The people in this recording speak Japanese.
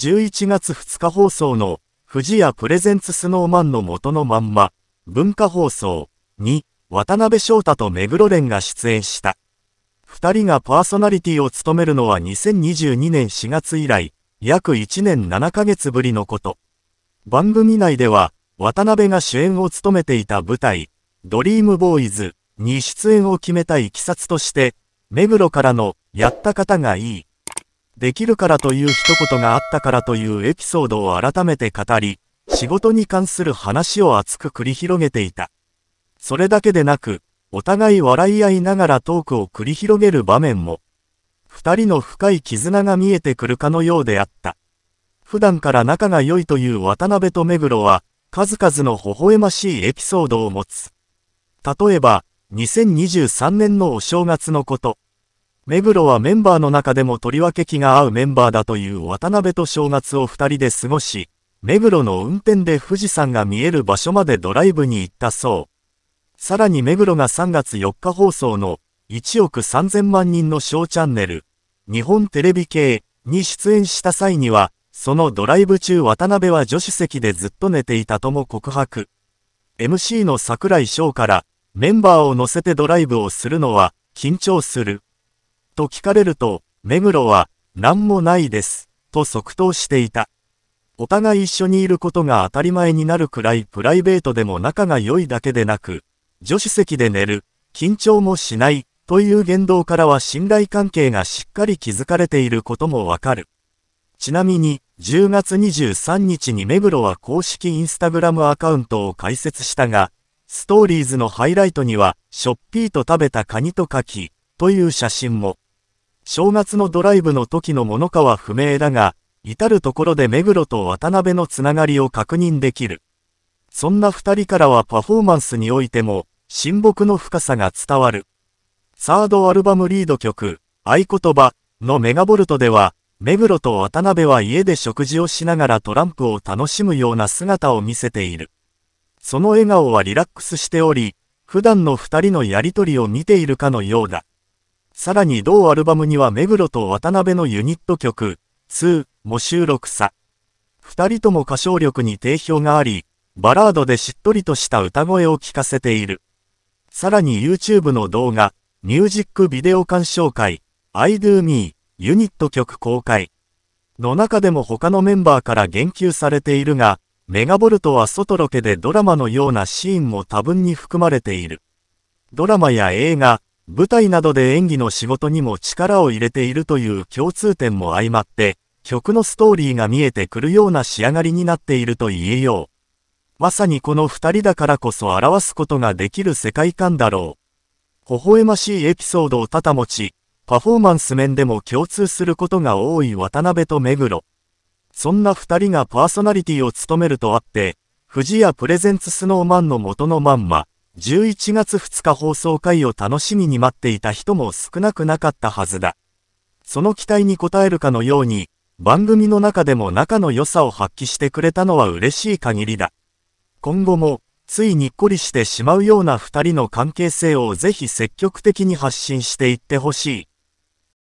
11月2日放送の藤屋プレゼンツスノーマンの元のまんま文化放送に渡辺翔太と目黒蓮が出演した。二人がパーソナリティを務めるのは2022年4月以来約1年7ヶ月ぶりのこと。番組内では渡辺が主演を務めていた舞台ドリームボーイズに出演を決めたいきさつとして目黒からのやった方がいいできるからという一言があったからというエピソードを改めて語り、仕事に関する話を熱く繰り広げていた。それだけでなく、お互い笑い合いながらトークを繰り広げる場面も、二人の深い絆が見えてくるかのようであった。普段から仲が良いという渡辺と目黒は、数々の微笑ましいエピソードを持つ。例えば、2023年のお正月のこと。目黒はメンバーの中でもとりわけ気が合うメンバーだという渡辺と正月を二人で過ごし、目黒の運転で富士山が見える場所までドライブに行ったそう。さらに目黒が3月4日放送の1億3000万人の小チャンネル、日本テレビ系に出演した際には、そのドライブ中渡辺は助手席でずっと寝ていたとも告白。MC の桜井翔からメンバーを乗せてドライブをするのは緊張する。と聞かれると、目黒は、何もないです、と即答していた。お互い一緒にいることが当たり前になるくらいプライベートでも仲が良いだけでなく、助手席で寝る、緊張もしない、という言動からは信頼関係がしっかり築かれていることもわかる。ちなみに、10月23日に目黒は公式インスタグラムアカウントを開設したが、ストーリーズのハイライトには、しょっぴーと食べたカニとカキという写真も。正月のドライブの時のものかは不明だが、至るところで目黒と渡辺のつながりを確認できる。そんな二人からはパフォーマンスにおいても、親睦の深さが伝わる。サードアルバムリード曲、合言葉のメガボルトでは、目黒と渡辺は家で食事をしながらトランプを楽しむような姿を見せている。その笑顔はリラックスしており、普段の二人のやりとりを見ているかのようだ。さらに同アルバムには目黒と渡辺のユニット曲、2も収録さ。二人とも歌唱力に定評があり、バラードでしっとりとした歌声を聴かせている。さらに YouTube の動画、ミュージックビデオ鑑賞会、I Do Me ユニット曲公開の中でも他のメンバーから言及されているが、メガボルトは外ロケでドラマのようなシーンも多分に含まれている。ドラマや映画、舞台などで演技の仕事にも力を入れているという共通点も相まって、曲のストーリーが見えてくるような仕上がりになっていると言えよう。まさにこの二人だからこそ表すことができる世界観だろう。微笑ましいエピソードを多々持ち、パフォーマンス面でも共通することが多い渡辺と目黒。そんな二人がパーソナリティを務めるとあって、富士屋プレゼンツスノーマンの元のまんま。11月2日放送回を楽しみに待っていた人も少なくなかったはずだ。その期待に応えるかのように、番組の中でも仲の良さを発揮してくれたのは嬉しい限りだ。今後も、ついにっこりしてしまうような二人の関係性をぜひ積極的に発信していってほしい。